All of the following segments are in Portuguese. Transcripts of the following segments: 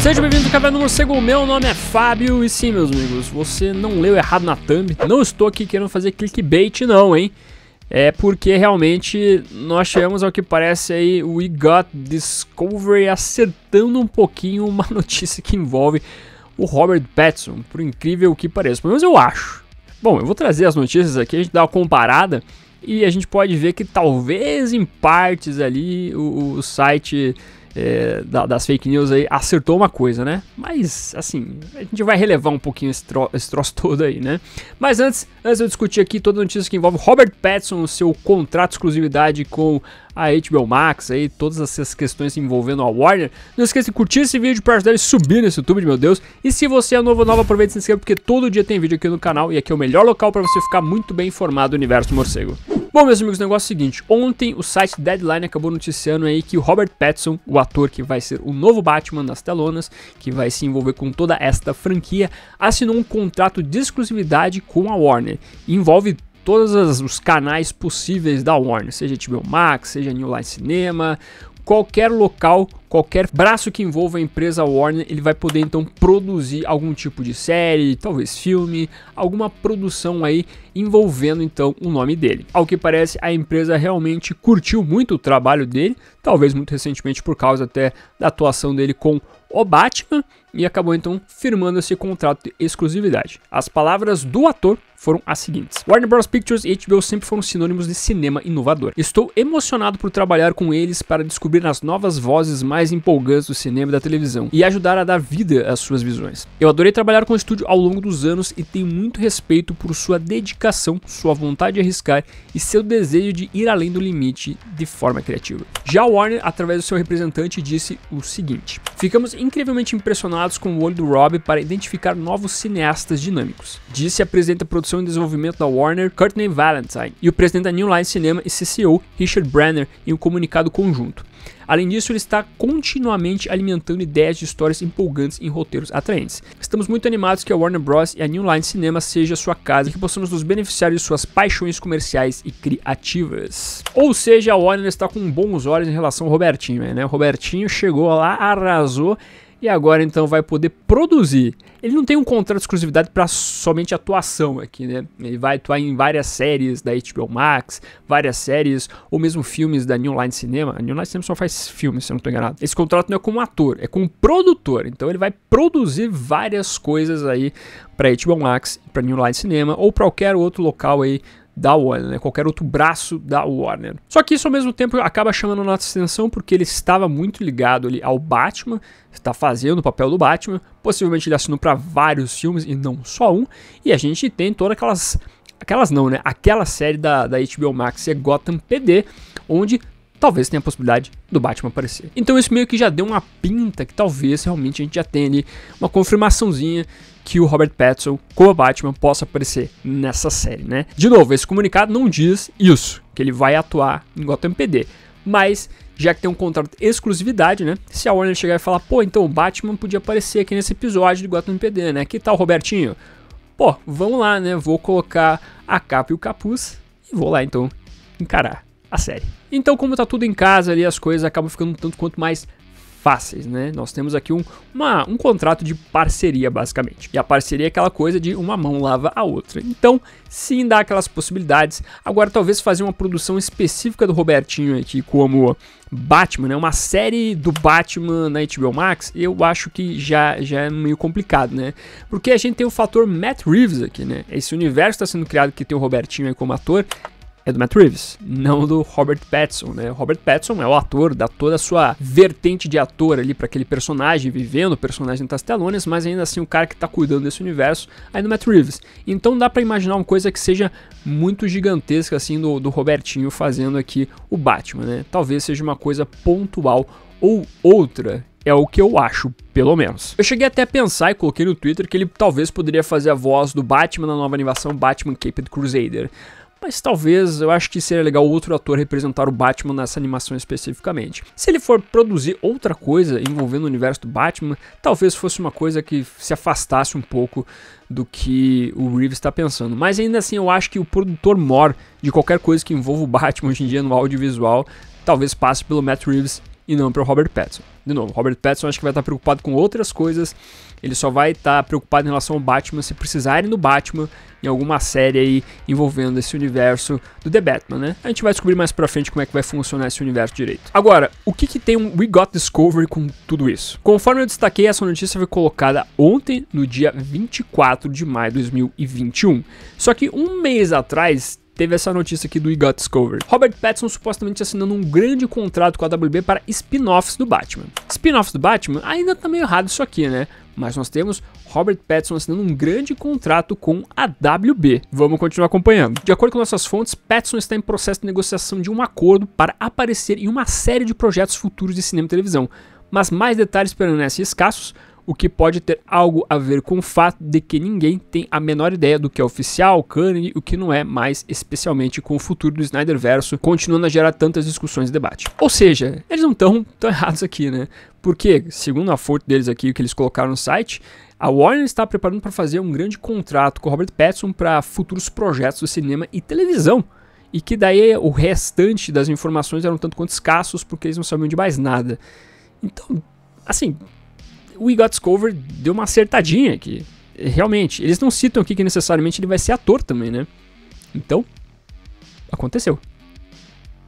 Seja bem-vindo ao Caverna do Morcego, meu nome é Fábio e sim, meus amigos, você não leu errado na thumb, não estou aqui querendo fazer clickbait não, hein? É porque realmente nós chegamos ao que parece aí o We Got Discovery acertando um pouquinho uma notícia que envolve o Robert Pattinson, por incrível que pareça, pelo menos eu acho. Bom, eu vou trazer as notícias aqui, a gente dá uma comparada e a gente pode ver que talvez em partes ali o, o site é, da, das fake news aí acertou uma coisa, né? Mas, assim, a gente vai relevar um pouquinho esse, tro esse troço todo aí, né? Mas antes, antes eu discutir aqui toda notícia que envolve Robert Pattinson, seu contrato de exclusividade com a HBO Max, aí, todas essas questões envolvendo a Warner. Não esqueça de curtir esse vídeo para ajudar ele a subir nesse YouTube, meu Deus. E se você é novo ou nova, aproveita e se inscreva, porque todo dia tem vídeo aqui no canal e aqui é o melhor local para você ficar muito bem informado do universo morcego. Bom, meus amigos, o negócio é o seguinte, ontem o site Deadline acabou noticiando aí que o Robert Pattinson, o ator que vai ser o novo Batman das telonas, que vai se envolver com toda esta franquia, assinou um contrato de exclusividade com a Warner. Envolve todos os canais possíveis da Warner, seja HBO Max, seja New Line Cinema, qualquer local, qualquer braço que envolva a empresa Warner, ele vai poder então produzir algum tipo de série, talvez filme, alguma produção aí envolvendo então o nome dele. Ao que parece, a empresa realmente curtiu muito o trabalho dele, talvez muito recentemente por causa até da atuação dele com o Batman e acabou então firmando esse contrato de exclusividade. As palavras do ator foram as seguintes. Warner Bros. Pictures e HBO sempre foram sinônimos de cinema inovador. Estou emocionado por trabalhar com eles para descobrir as novas vozes mais empolgantes do cinema e da televisão e ajudar a dar vida às suas visões. Eu adorei trabalhar com o estúdio ao longo dos anos e tenho muito respeito por sua dedicação, sua vontade de arriscar e seu desejo de ir além do limite de forma criativa. Já Warner, através do seu representante, disse o seguinte: Ficamos incrivelmente impressionados com o olho do Rob para identificar novos cineastas dinâmicos. Disse a presidente da produção produção e desenvolvimento da Warner, Courtney Valentine, e o presidente da New Line Cinema e CCO, Richard Brenner, em um comunicado conjunto. Além disso, ele está continuamente alimentando ideias de histórias empolgantes em roteiros atraentes. Estamos muito animados que a Warner Bros. e a New Line Cinema seja sua casa e que possamos nos beneficiar de suas paixões comerciais e criativas. Ou seja, a Warner está com bons olhos em relação ao Robertinho, né? O Robertinho chegou lá, arrasou e agora então vai poder produzir. Ele não tem um contrato de exclusividade para somente atuação aqui, né? Ele vai atuar em várias séries da HBO Max, várias séries ou mesmo filmes da New Line Cinema. A New Line Cinema só faz filmes, se eu não estou enganado. Esse contrato não é com um ator, é com um produtor. Então ele vai produzir várias coisas aí para HBO Max, para New Line Cinema ou para qualquer outro local aí da Warner, né? qualquer outro braço da Warner. Só que isso ao mesmo tempo acaba chamando nossa atenção porque ele estava muito ligado ali ao Batman, está fazendo o papel do Batman, possivelmente ele assinou para vários filmes e não só um, e a gente tem todas aquelas aquelas não, né? Aquela série da, da HBO Max é Gotham PD, onde talvez tenha a possibilidade do Batman aparecer. Então isso meio que já deu uma pinta que talvez realmente a gente já tenha ali uma confirmaçãozinha que o Robert Pattinson como Batman possa aparecer nessa série, né? De novo, esse comunicado não diz isso, que ele vai atuar em Gotham PD, mas já que tem um contrato de exclusividade, né? Se a Warner chegar e falar, pô, então o Batman podia aparecer aqui nesse episódio de Gotham PD, né? Que tal, Robertinho? Pô, vamos lá, né? Vou colocar a capa e o capuz e vou lá então encarar a série. Então, como está tudo em casa ali, as coisas acabam ficando tanto quanto mais fáceis, né? Nós temos aqui um, uma, um contrato de parceria, basicamente. E a parceria é aquela coisa de uma mão lava a outra. Então, sim, dá aquelas possibilidades. Agora, talvez fazer uma produção específica do Robertinho aqui, como Batman, né? Uma série do Batman na HBO Max, eu acho que já, já é meio complicado, né? Porque a gente tem o fator Matt Reeves aqui, né? Esse universo está sendo criado que tem o Robertinho aí como ator é do Matt Reeves, não do Robert Pattinson, né? O Robert Pattinson é o ator, dá toda a sua vertente de ator ali para aquele personagem, vivendo o personagem das telonas, mas ainda assim o cara que tá cuidando desse universo é do Matt Reeves. Então dá para imaginar uma coisa que seja muito gigantesca assim do, do Robertinho fazendo aqui o Batman, né? Talvez seja uma coisa pontual ou outra é o que eu acho, pelo menos. Eu cheguei até a pensar e coloquei no Twitter que ele talvez poderia fazer a voz do Batman na nova animação Batman Caped Crusader mas talvez eu acho que seria legal outro ator representar o Batman nessa animação especificamente. Se ele for produzir outra coisa envolvendo o universo do Batman, talvez fosse uma coisa que se afastasse um pouco do que o Reeves está pensando. Mas ainda assim, eu acho que o produtor mor de qualquer coisa que envolva o Batman hoje em dia no audiovisual talvez passe pelo Matt Reeves e não pelo Robert Pattinson. De novo, Robert Pattinson acho que vai estar tá preocupado com outras coisas ele só vai estar tá preocupado em relação ao Batman se precisarem do Batman em alguma série aí envolvendo esse universo do The Batman, né? A gente vai descobrir mais pra frente como é que vai funcionar esse universo direito. Agora, o que que tem um We Got Discovery com tudo isso? Conforme eu destaquei, essa notícia foi colocada ontem, no dia 24 de maio de 2021. Só que um mês atrás teve essa notícia aqui do We Got Discovered. Robert Pattinson supostamente assinando um grande contrato com a WB para spin-offs do Batman. Spin-offs do Batman? Ainda tá meio errado isso aqui, né? Mas nós temos Robert Pattinson assinando um grande contrato com a WB. Vamos continuar acompanhando. De acordo com nossas fontes, Pattinson está em processo de negociação de um acordo para aparecer em uma série de projetos futuros de cinema e televisão, mas mais detalhes permanecem escassos, o que pode ter algo a ver com o fato de que ninguém tem a menor ideia do que é oficial, canon o que não é, mais especialmente com o futuro do Snyderverso, continuando a gerar tantas discussões e debate. Ou seja, eles não estão tão errados aqui, né? Porque, segundo a fonte deles aqui, que eles colocaram no site, a Warner está preparando para fazer um grande contrato com o Robert Pattinson para futuros projetos de cinema e televisão e que daí o restante das informações eram tanto quanto escassos porque eles não sabiam de mais nada. Então, assim, o We Got Cover deu uma acertadinha aqui. Realmente, eles não citam aqui que necessariamente ele vai ser ator também, né? Então, aconteceu.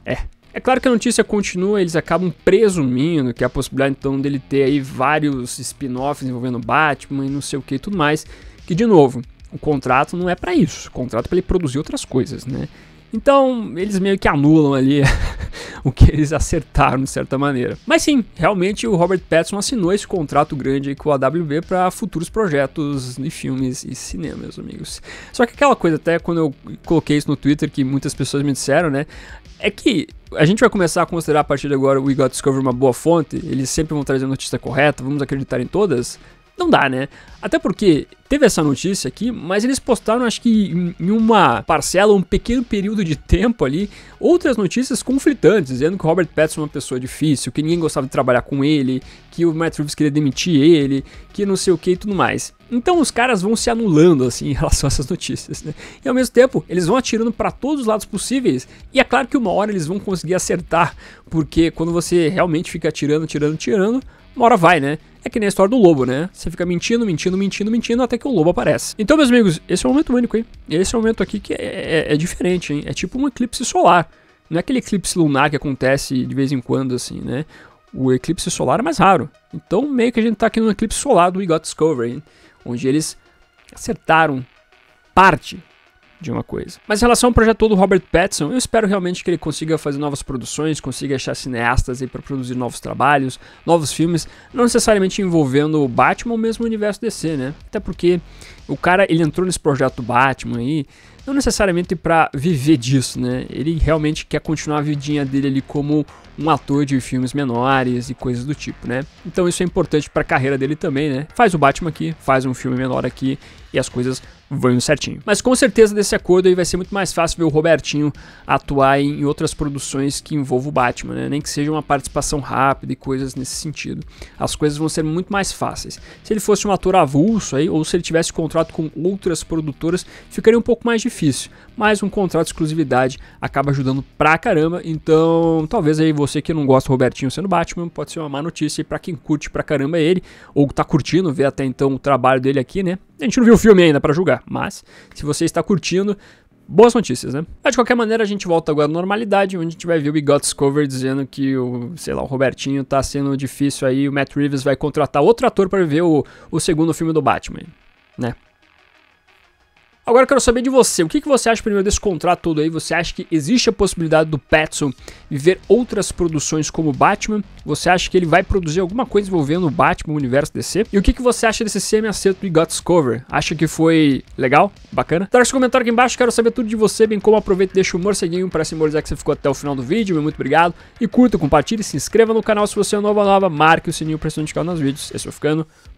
É. É claro que a notícia continua, eles acabam presumindo que é a possibilidade então dele ter aí vários spin-offs envolvendo Batman e não sei o que e tudo mais. Que de novo, o contrato não é para isso. O contrato é para ele produzir outras coisas, né? Então, eles meio que anulam ali o que eles acertaram de certa maneira. Mas sim, realmente o Robert Pattinson assinou esse contrato grande com a AWB para futuros projetos de filmes e cinema, meus amigos. Só que aquela coisa, até quando eu coloquei isso no Twitter, que muitas pessoas me disseram, né? É que a gente vai começar a considerar a partir de agora o We Got Discovery uma boa fonte, eles sempre vão trazer a notícia correta, vamos acreditar em todas? não dá, né? Até porque teve essa notícia aqui, mas eles postaram, acho que em uma parcela, um pequeno período de tempo ali, outras notícias conflitantes, dizendo que o Robert Pattinson é uma pessoa difícil, que ninguém gostava de trabalhar com ele, que o Matt Reeves queria demitir ele, que não sei o que e tudo mais. Então os caras vão se anulando, assim, em relação a essas notícias, né? E ao mesmo tempo, eles vão atirando para todos os lados possíveis, e é claro que uma hora eles vão conseguir acertar, porque quando você realmente fica atirando, atirando, atirando, uma hora vai, né? É que nem a história do lobo, né? Você fica mentindo, mentindo, mentindo, mentindo até que o lobo aparece. Então, meus amigos, esse é um momento único, hein? Esse é um momento aqui que é, é, é diferente, hein? É tipo um eclipse solar. Não é aquele eclipse lunar que acontece de vez em quando, assim, né? O eclipse solar é mais raro. Então, meio que a gente tá aqui num eclipse solar do We Got Discovery, hein? onde eles acertaram parte de uma coisa. Mas em relação ao projeto do Robert Pattinson, eu espero realmente que ele consiga fazer novas produções, consiga achar cineastas aí para produzir novos trabalhos, novos filmes, não necessariamente envolvendo o Batman ou mesmo o universo DC, né? Até porque o cara, ele entrou nesse projeto do Batman aí, não necessariamente para viver disso, né? Ele realmente quer continuar a vidinha dele ali como um ator de filmes menores e coisas do tipo, né? Então isso é importante para a carreira dele também, né? Faz o Batman aqui, faz um filme menor aqui e as coisas vão certinho. Mas com certeza desse acordo aí vai ser muito mais fácil ver o Robertinho atuar em outras produções que envolvam o Batman, né? nem que seja uma participação rápida e coisas nesse sentido. As coisas vão ser muito mais fáceis. Se ele fosse um ator avulso aí, ou se ele tivesse contrato com outras produtoras, ficaria um pouco mais difícil. Mas um contrato de exclusividade acaba ajudando pra caramba, então talvez aí você que não gosta do Robertinho sendo Batman, pode ser uma má notícia para quem curte pra caramba ele, ou tá curtindo, ver até então o trabalho dele aqui, né? A gente não viu o filme ainda para julgar, mas se você está curtindo, boas notícias, né? Mas de qualquer maneira, a gente volta agora à normalidade, onde a gente vai ver o Bigot Cover dizendo que o, sei lá, o Robertinho tá sendo difícil aí, o Matt Reeves vai contratar outro ator para ver o, o segundo filme do Batman, né? Agora eu quero saber de você, o que, que você acha primeiro desse contrato todo aí? Você acha que existe a possibilidade do Petson viver outras produções como Batman? Você acha que ele vai produzir alguma coisa envolvendo o Batman, o universo DC? E o que, que você acha desse semi-acerto de God's Cover? Acha que foi legal? Bacana? Deixa seu comentário aqui embaixo, quero saber tudo de você, bem como aproveita e deixa o um morceguinho para simbolizar que você ficou até o final do vídeo, muito obrigado. E curta, compartilhe, se inscreva no canal se você é novo ou nova, marque o sininho para se notificar nos vídeos. Eu estou ficando,